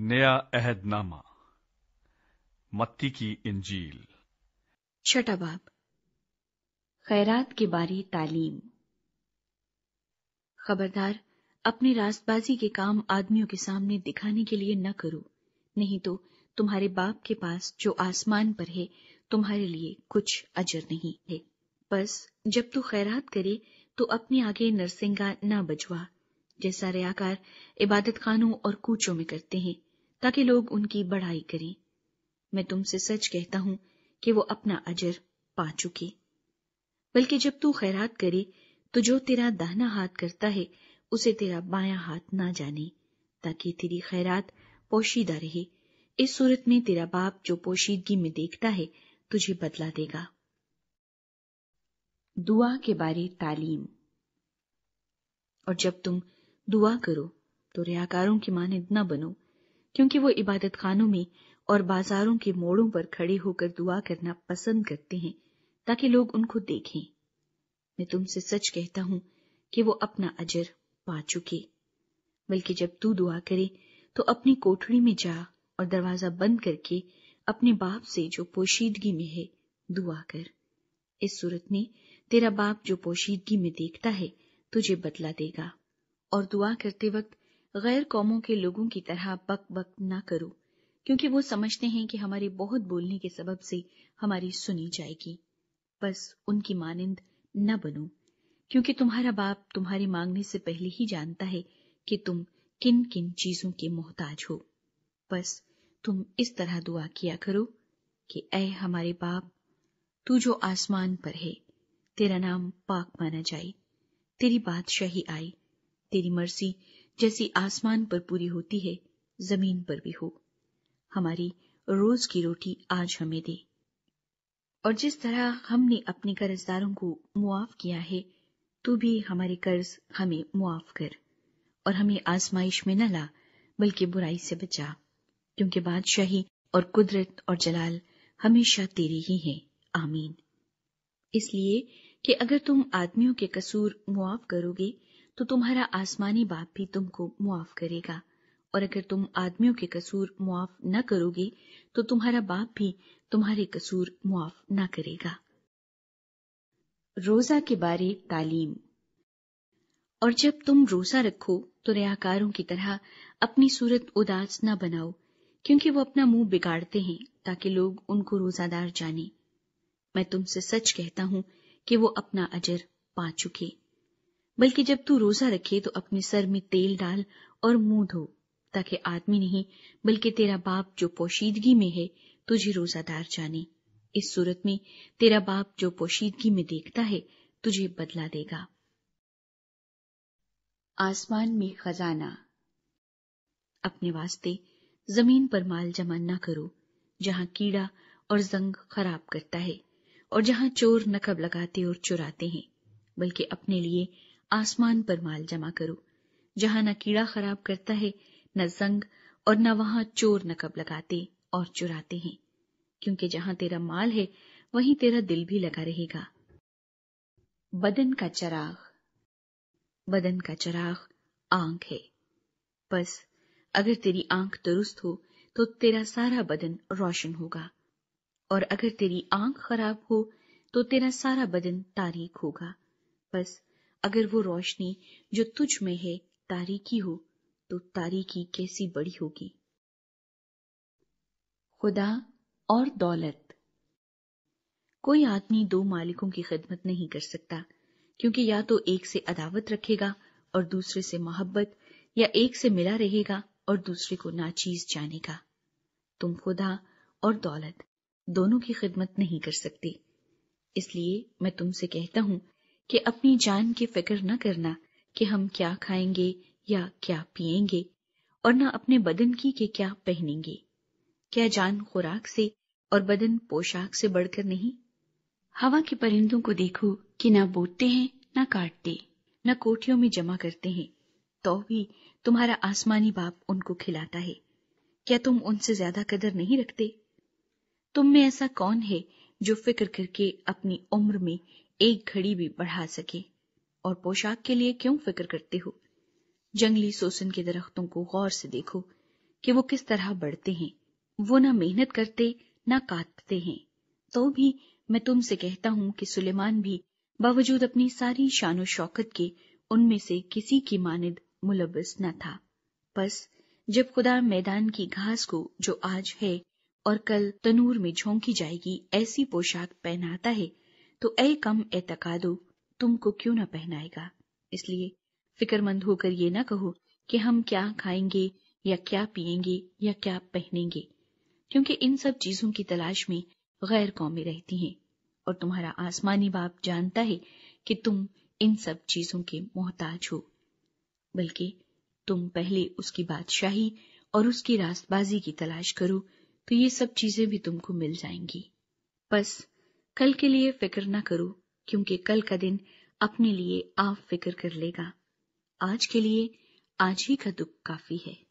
नया अहदनामा मत्ती की इंजील छठा बाब खैरात के बारे तालीम खबरदार अपनी रास्तबाजी के काम आदमियों के सामने दिखाने के लिए न करो नहीं तो तुम्हारे बाप के पास जो आसमान पर है तुम्हारे लिए कुछ अजर नहीं है बस जब तू खैरात करे तो अपने आगे नरसिंगा न बजवा जैसा रयाकार इबादत खानों और कूचों में करते हैं ताकि लोग उनकी बढ़ाई करें मैं तुमसे सच कहता हूं कि वो अपना अजर पा चुके बल्कि जब तू खैरात करे तो जो तेरा दाहना हाथ करता है उसे तेरा बायां हाथ ना जाने ताकि तेरी खैरात पोशीदा रहे इस सूरत में तेरा बाप जो पोशीदगी में देखता है तुझे बदला देगा दुआ के बारे तालीम और जब तुम दुआ करो तो रियाकारों की मानद न बनो क्योंकि वो इबादत खानों में और बाजारों के मोड़ों पर खड़े होकर दुआ करना पसंद करते हैं ताकि लोग उनको देखें मैं तुमसे सच कहता हूं कि वो अपना अजर पा चुके बल्कि जब तू दुआ करे तो अपनी कोठड़ी में जा और दरवाजा बंद करके अपने बाप से जो पोशीदगी में है दुआ कर इस सूरत में तेरा बाप जो पोशीदगी में देखता है तुझे बदला देगा और दुआ करते वक्त गैर कौमों के लोगों की तरह बक बक न करो क्योंकि वो समझते हैं कि हमारे बहुत बोलने के सबब से हमारी सुनी जाएगी बस उनकी मानिंद न बनो क्योंकि तुम्हारा बाप तुम्हारे मांगने से पहले ही जानता है कि तुम किन किन चीजों के मोहताज हो बस तुम इस तरह दुआ किया करो कि ऐ हमारे बाप तू जो आसमान पर है तेरा नाम पाक माना जाए तेरी बादशाही आए तेरी मर्जी जैसी आसमान पर पूरी होती है जमीन पर भी हो हमारी रोज की रोटी आज हमें दे और जिस तरह हमने अपने कर्जदारों को मुआफ किया है तू भी हमारे कर्ज हमें मुआफ कर और हमें आजमाइश में न ला बल्कि बुराई से बचा क्योंकि बादशाही और कुदरत और जलाल हमेशा तेरी ही है आमीन इसलिए कि अगर तुम आदमियों के कसूर मुआफ करोगे तो तुम्हारा आसमानी बाप भी तुमको मुआफ करेगा और अगर तुम आदमियों के कसूर मुआफ न करोगे तो तुम्हारा बाप भी तुम्हारे कसूर मुआफ न करेगा रोजा के बारे तालीम और जब तुम रोजा रखो तो रयाकारों की तरह अपनी सूरत उदास न बनाओ क्योंकि वो अपना मुंह बिगाड़ते हैं ताकि लोग उनको रोजादार जाने मैं तुमसे सच कहता हूं कि वो अपना अजर पा चुके बल्कि जब तू रोजा रखे तो अपने सर में तेल डाल और मुंह धो ताकि आदमी नहीं बल्कि तेरा बाप जो पोशीदगी में है तुझे रोजादार जाने इस सूरत में तेरा बाप जो पोशीदगी में देखता है तुझे बदला देगा आसमान में खजाना अपने वास्ते जमीन पर माल जमा न करो जहां कीड़ा और जंग खराब करता है और जहां चोर नकब लगाते और चुराते हैं बल्कि अपने लिए आसमान पर माल जमा करो जहां न कीड़ा खराब करता है न जंग और न वहां चोर नकब लगाते और चुराते हैं क्योंकि जहां तेरा माल है वहीं तेरा दिल भी लगा रहेगा बदन का चराग बदन का चराग आंख है बस अगर तेरी आंख दुरुस्त हो तो तेरा सारा बदन रोशन होगा और अगर तेरी आंख खराब हो तो तेरा सारा बदन तारीख होगा बस अगर वो रोशनी जो तुझ में है तारीकी हो तो तारीकी कैसी बड़ी होगी खुदा और दौलत कोई आदमी दो मालिकों की खिदमत नहीं कर सकता क्योंकि या तो एक से अदावत रखेगा और दूसरे से मोहब्बत या एक से मिला रहेगा और दूसरे को नाचीज जानेगा तुम खुदा और दौलत दोनों की खिदमत नहीं कर सकते इसलिए मैं तुमसे कहता हूं कि अपनी जान की फिक्र न करना कि हम क्या खाएंगे या क्या पिएंगे और न अपने बदन की कि क्या पहनेंगे क्या जान खुराक से और बदन पोशाक से बढ़कर नहीं हवा के परिंदों को देखो कि ना बोते हैं न काटते न कोठियों में जमा करते हैं तो भी तुम्हारा आसमानी बाप उनको खिलाता है क्या तुम उनसे ज्यादा कदर नहीं रखते तुम में ऐसा कौन है जो फिक्र करके अपनी उम्र में एक घड़ी भी बढ़ा सके और पोशाक के लिए क्यों फिक्र करते हो जंगली सोसन के दरख्तों को गौर से देखो कि वो किस तरह बढ़ते हैं वो ना मेहनत करते ना काटते हैं तो भी मैं तुमसे कहता हूं कि सुलेमान भी बावजूद अपनी सारी शानो शौकत के उनमें से किसी की मानद मुलबस न था बस जब खुदा मैदान की घास को जो आज है और कल तनूर में झोंकी जाएगी ऐसी पोशाक पहनाता है तो ए कम ए तकादो तुमको क्यों ना पहनाएगा इसलिए फिक्रमंद होकर ये ना कहो कि हम क्या खाएंगे या क्या पिएंगे या क्या पहनेंगे क्योंकि इन सब चीजों की तलाश में गैर कौमें रहती हैं और तुम्हारा आसमानी बाप जानता है कि तुम इन सब चीजों के मोहताज हो बल्कि तुम पहले उसकी बादशाही और उसकी रास्तबाजी की तलाश करो तो ये सब चीजें भी तुमको मिल जाएंगी बस कल के लिए फिक्र न करो क्योंकि कल का दिन अपने लिए आप फिक्र कर लेगा आज के लिए आज ही का दुख काफी है